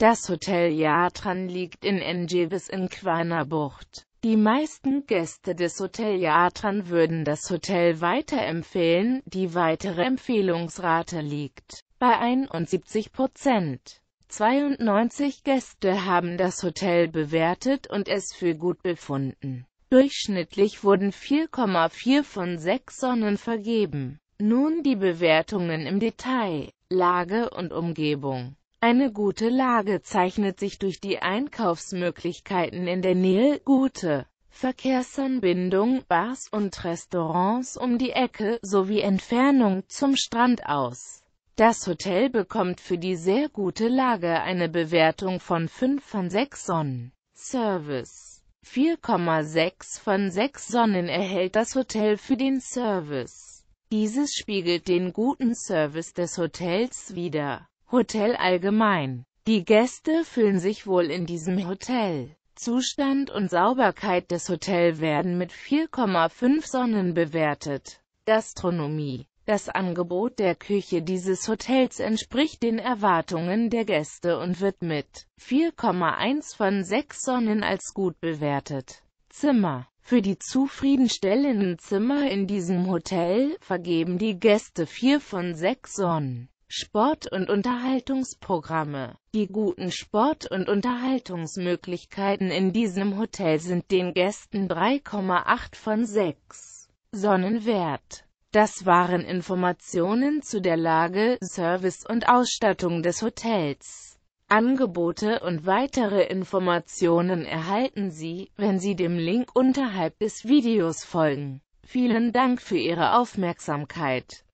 Das Hotel Yatran liegt in Enjevis in Bucht. Die meisten Gäste des Hotel Yatran würden das Hotel weiterempfehlen, die weitere Empfehlungsrate liegt bei 71 Prozent. 92 Gäste haben das Hotel bewertet und es für gut befunden. Durchschnittlich wurden 4,4 von 6 Sonnen vergeben. Nun die Bewertungen im Detail, Lage und Umgebung. Eine gute Lage zeichnet sich durch die Einkaufsmöglichkeiten in der Nähe, gute Verkehrsanbindung, Bars und Restaurants um die Ecke sowie Entfernung zum Strand aus. Das Hotel bekommt für die sehr gute Lage eine Bewertung von 5 von 6 Sonnen. Service 4,6 von 6 Sonnen erhält das Hotel für den Service. Dieses spiegelt den guten Service des Hotels wider. Hotel allgemein. Die Gäste fühlen sich wohl in diesem Hotel. Zustand und Sauberkeit des Hotels werden mit 4,5 Sonnen bewertet. Gastronomie Das Angebot der Küche dieses Hotels entspricht den Erwartungen der Gäste und wird mit 4,1 von 6 Sonnen als gut bewertet. Zimmer für die zufriedenstellenden Zimmer in diesem Hotel vergeben die Gäste 4 von 6 Sonnen. Sport- und Unterhaltungsprogramme. Die guten Sport- und Unterhaltungsmöglichkeiten in diesem Hotel sind den Gästen 3,8 von 6 Sonnenwert. Das waren Informationen zu der Lage, Service und Ausstattung des Hotels. Angebote und weitere Informationen erhalten Sie, wenn Sie dem Link unterhalb des Videos folgen. Vielen Dank für Ihre Aufmerksamkeit.